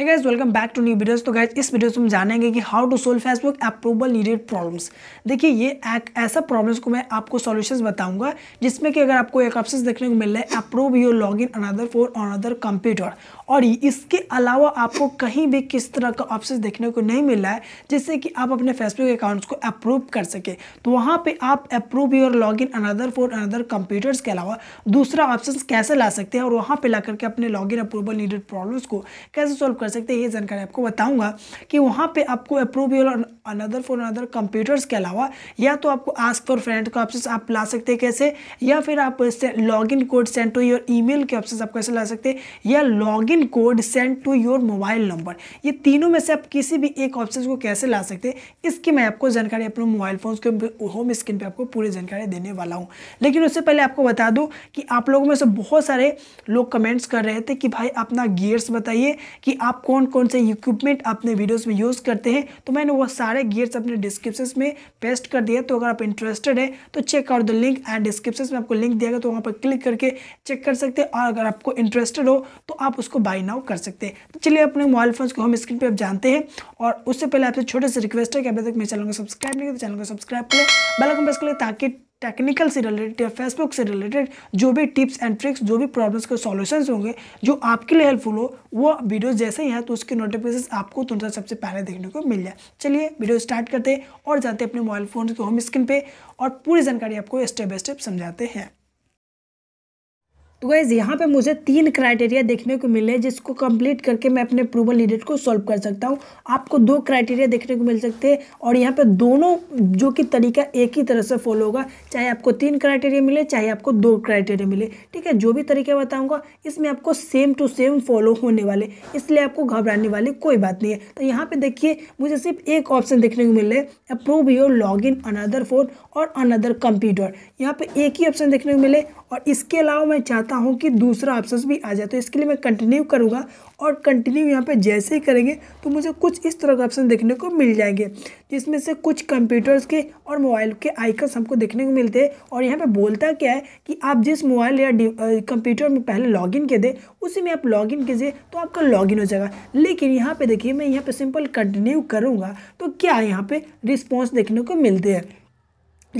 है guys welcome back to new videos तो guys इस वीडियो से हम जानेंगे कि how to solve Facebook approval needed problems देखिए ये एक ऐसा प्रॉब्लम्स को मैं आपको सॉल्यूशंस बताऊंगा जिसमें कि अगर आपको एक ऑप्शन देखने को मिल रहा है approve your log in another for another computer और इसके अलावा आपको कहीं भी किस तरह का ऑप्शन देखने को नहीं मिल रहा है जिससे कि आप अपने फेसबुक अकाउंट्स को अप्रूव कर सके तो वहाँ पर आप approve your log in another for another computers के अलावा दूसरा ऑप्शन कैसे ला सकते हैं और वहाँ पर ला करके अपने log in approval needed problems को कैसे सोल्व कर सकते हैं ये जानकारी आपको बताऊंगा कि वहाँ पे आपको approval your another for another computers के अलावा या तो आपको आस्क फॉर फ्रेंड का ऑप्शन आप ला सकते हैं कैसे या फिर आप log in code send to your E के ऑप्शन आप कैसे ला सकते हैं या log in code send to your mobile number ये तीनों में से आप किसी भी एक ऑप्शन को कैसे ला सकते हैं इसकी मैं आपको जानकारी अपने मोबाइल फोन के होम स्क्रीन पर आपको पूरी जानकारी देने वाला हूँ लेकिन उससे पहले आपको बता दूँ कि आप लोगों में से बहुत सारे लोग कमेंट्स कर रहे थे कि भाई अपना गियर्स बताइए कि आप आप कौन कौन से इक्विपमेंट अपने वीडियोस में यूज़ करते हैं तो मैंने वो सारे गियर्स अपने डिस्क्रिप्शन में पेस्ट कर दिया तो अगर आप इंटरेस्टेड है तो check out the link and description में आपको लिंक दिया गया तो वहाँ पर क्लिक करके चेक कर सकते हैं और अगर आपको इंटरेस्टेड हो तो आप उसको बाई नाउ कर सकते हैं तो चलिए अपने मोबाइल फोन को होम स्क्रीन पर आप जानते हैं और उससे पहले आपसे छोटे से रिक्वेस्ट है कि अभी तक मेरे चैनल को सब्सक्राइब नहीं किया तो चैनल को सब्सक्राइब करें बेलकम आइकन प्रेस करें ताकि टेक्निकल से रिलेटेड या फेसबुक से रिलेटेड जो भी टिप्स एंड ट्रिक्स जो भी प्रॉब्लम्स के सॉल्यूशंस होंगे जो आपके लिए हेल्पफुल हो वो वीडियो जैसे ही है तो उसके नोटिफिकेशन आपको तुरंत सबसे पहले देखने को मिल जाए चलिए वीडियो स्टार्ट करते हैं और जाते हैं अपने मोबाइल फोन के होम स्क्रीन पे और पूरी जानकारी आपको स्टेप बाय स्टेप समझाते हैं तो गैज़ यहाँ पे मुझे तीन क्राइटेरिया देखने को मिले जिसको कंप्लीट करके मैं अपने अप्रूवल लीडेट को सॉल्व कर सकता हूँ आपको दो क्राइटेरिया देखने को मिल सकते हैं और यहाँ पे दोनों जो कि तरीका एक ही तरह से फॉलो होगा चाहे आपको तीन क्राइटेरिया मिले चाहे आपको दो क्राइटेरिया मिले ठीक है जो भी तरीका बताऊँगा इसमें आपको सेम टू सेम फॉलो होने वाले इसलिए आपको घबराने वाली कोई बात नहीं है तो यहाँ पर देखिए मुझे सिर्फ एक ऑप्शन देखने को मिल रहा है approve your log in another phone और अनदर कंप्यूटर यहाँ पर एक ही ऑप्शन देखने को मिले और इसके अलावा मैं चाहता ऐसा हूँ कि दूसरा ऑप्शन भी आ जाए तो इसके लिए मैं कंटिन्यू करूँगा और कंटिन्यू यहाँ पे जैसे ही करेंगे तो मुझे कुछ इस तरह के ऑप्शन देखने को मिल जाएंगे जिसमें से कुछ कंप्यूटर्स के और मोबाइल के आइकन्स हमको देखने को मिलते हैं और यहाँ पे बोलता क्या है कि आप जिस मोबाइल या कंप्यूटर में पहले लॉगिन किए थे उसी में आप लॉगिन कीजिए तो आपका लॉगिन हो जाएगा लेकिन यहाँ पर देखिए मैं यहाँ पर सिंपल कंटिन्यू करूँगा तो क्या यहाँ पर रिस्पॉन्स देखने को मिलते हैं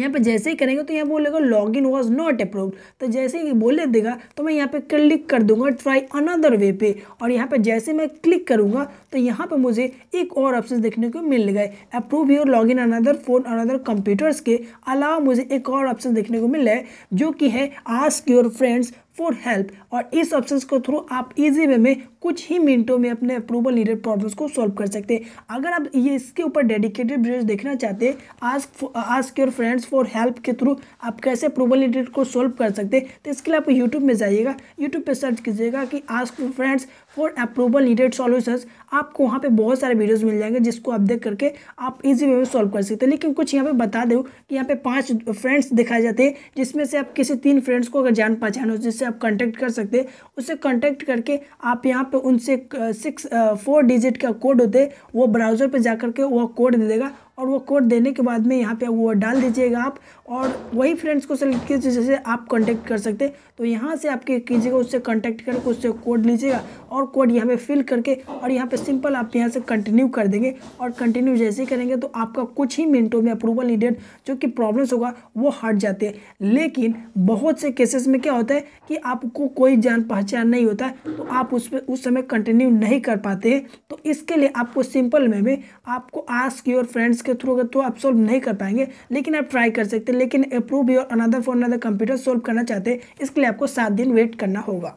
यहाँ पे जैसे ही करेंगे तो यहाँ बोलेगा login was not approved तो जैसे ही बोले देगा तो मैं यहाँ पे क्लिक कर दूंगा ट्राई अनदर वे पे और यहाँ पे जैसे मैं क्लिक करूँगा तो यहाँ पे मुझे एक और ऑप्शन देखने को मिल गए approve your log in another phone another computers के अलावा मुझे एक और ऑप्शन देखने को मिल है जो कि है ask your friends for help और इस ऑप्शन के थ्रू आप इजी वे में कुछ ही मिनटों में अपने अप्रूवल नीडेड प्रॉब्लम्स को सॉल्व कर सकते हैं अगर आप ये इसके ऊपर डेडिकेटेड वीडियोस देखना चाहते हैं ask ask your friends for help के थ्रू आप कैसे अप्रूवल नीडेड को सॉल्व कर सकते हैं तो इसके लिए आप यूट्यूब में जाइएगा यूट्यूब पर सर्च कीजिएगा कि ask friends for approval needed solutions आपको वहाँ पे बहुत सारे वीडियोस मिल जाएंगे जिसको आप देख करके आप इजी वे में सॉल्व कर सकते हैं लेकिन कुछ यहाँ पे बता दूँ कि यहाँ पे पांच फ्रेंड्स दिखाए जाते हैं जिसमें से आप किसी तीन फ्रेंड्स को अगर जान पहचान हो जिससे आप कॉन्टैक्ट कर सकते हैं उसे कॉन्टैक्ट करके आप यहाँ पर उनसे सिक्स फोर डिजिट का कोड होते वो ब्राउज़र पर जा करके वह कोड दे देगा और वो कोड देने के बाद में यहाँ पे वो डाल दीजिएगा आप और वही फ्रेंड्स को सेलेक्ट कीजिए जैसे आप कांटेक्ट कर सकते हैं तो यहाँ से आप कीजिएगा उससे कांटेक्ट करके उससे कोड लीजिएगा और कोड यहाँ पे फिल करके और यहाँ पे सिंपल आप यहाँ से कंटिन्यू कर देंगे और कंटिन्यू जैसे ही करेंगे तो आपका कुछ ही मिनटों में अप्रूवल नीडेड जो कि प्रॉब्लम्स होगा वो हट जाते हैं लेकिन बहुत से केसेस में क्या होता है कि आपको कोई जान पहचान नहीं होता है तो आप उस पर उस समय कंटिन्यू नहीं कर पाते हैं तो इसके लिए आपको सिंपल में, में आपको आस्क योर फ्रेंड्स के थ्रू अगर तो आप सोल्व नहीं कर पाएंगे लेकिन आप ट्राई कर सकते हैं लेकिन approve your another for another computer solve करना चाहते हैं इसके लिए आपको सात दिन वेट करना होगा